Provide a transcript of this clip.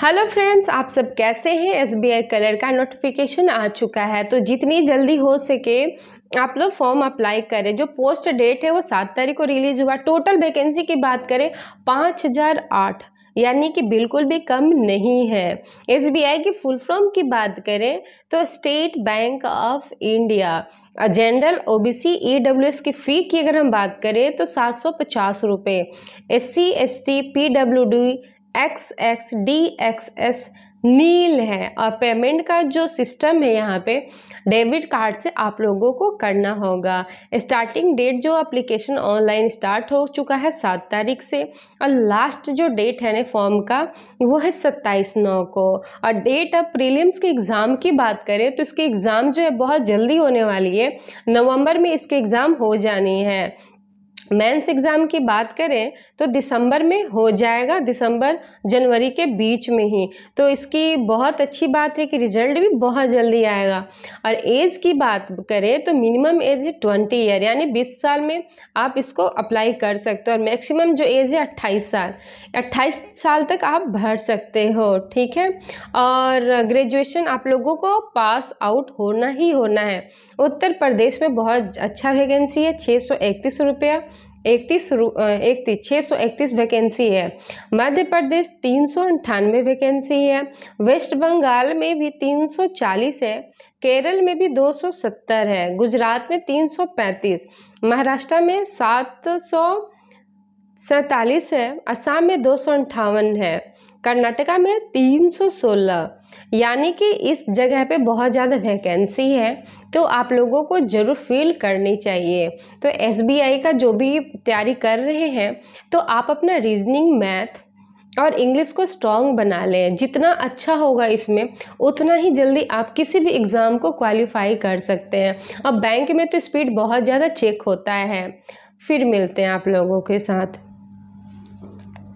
hello friends आप सब कैसे हैं एसबीआई कलर का नोटिफिकेशन आ चुका है तो जितनी जल्दी हो सके आप लोग फॉर्म अप्लाई करें जो पोस्ट डेट है वो सात तारीख को रिलीज हुआ टोटल वैकेंसी की बात करें पाँच हज़ार आठ यानी कि बिल्कुल भी कम नहीं है एस की फुल फॉर्म की बात करें तो State Bank of India general O B C E W S की फ़ी की अगर हम बात करें तो सात सौ पचास रुपये S C S T P W D X X D X S nil है और पेमेंट का जो सिस्टम है यहाँ पे डेबिट कार्ड से आप लोगों को करना होगा स्टार्टिंग डेट जो एप्लीकेशन ऑनलाइन स्टार्ट हो चुका है सात तारीख से और लास्ट जो डेट है ना फॉर्म का वो है सत्ताईस नौ को और डेट अब प्रीलिम्स के एग्ज़ाम की बात करें तो इसके एग्ज़ाम जो है बहुत जल्दी होने वाली है नवम्बर में इसके एग्ज़ाम हो जानी है मेंस एग्ज़ाम की बात करें तो दिसंबर में हो जाएगा दिसंबर जनवरी के बीच में ही तो इसकी बहुत अच्छी बात है कि रिजल्ट भी बहुत जल्दी आएगा और एज की बात करें तो मिनिमम एज है ट्वेंटी ईयर यानी बीस साल में आप इसको अप्लाई कर सकते हो और मैक्सिमम जो एज है अट्ठाईस साल अट्ठाईस साल तक आप भर सकते हो ठीक है और ग्रेजुएशन आप लोगों को पास आउट होना ही होना है उत्तर प्रदेश में बहुत अच्छा वैकेंसी है छः सौ इकतीस रुपया इकतीस इकतीस छः सौ इकतीस वैकेंसी है मध्य प्रदेश तीन सौ अंठानवे वैकेंसी है वेस्ट बंगाल में भी तीन सौ चालीस है केरल में भी दो सौ सत्तर है गुजरात में तीन सौ पैंतीस महाराष्ट्र में सात सौ सैतालीस है असम में दो सौ अंठावन है कर्नाटका में तीन सौ सोलह यानी कि इस जगह पे बहुत ज़्यादा वैकेंसी है तो आप लोगों को ज़रूर फील करनी चाहिए तो एसबीआई का जो भी तैयारी कर रहे हैं तो आप अपना रीजनिंग मैथ और इंग्लिश को स्ट्रॉन्ग बना लें जितना अच्छा होगा इसमें उतना ही जल्दी आप किसी भी एग्ज़ाम को क्वालिफाई कर सकते हैं और बैंक में तो स्पीड बहुत ज़्यादा चेक होता है फिर मिलते हैं आप लोगों के साथ